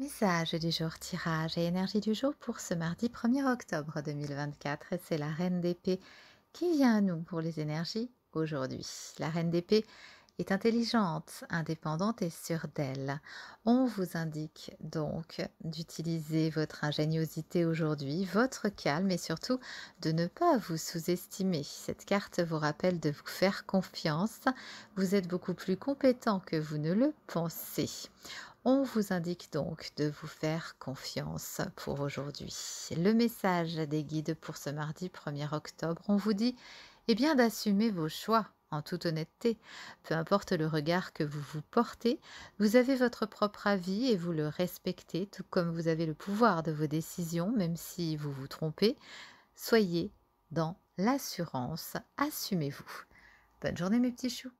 Message du jour, tirage et énergie du jour pour ce mardi 1er octobre 2024 c'est la Reine d'épée qui vient à nous pour les énergies aujourd'hui. La Reine d'épée est intelligente, indépendante et sûre d'elle. On vous indique donc d'utiliser votre ingéniosité aujourd'hui, votre calme et surtout de ne pas vous sous-estimer. Cette carte vous rappelle de vous faire confiance. Vous êtes beaucoup plus compétent que vous ne le pensez. On vous indique donc de vous faire confiance pour aujourd'hui. Le message des guides pour ce mardi 1er octobre, on vous dit eh bien d'assumer vos choix en toute honnêteté. Peu importe le regard que vous vous portez, vous avez votre propre avis et vous le respectez, tout comme vous avez le pouvoir de vos décisions, même si vous vous trompez. Soyez dans l'assurance, assumez-vous. Bonne journée mes petits choux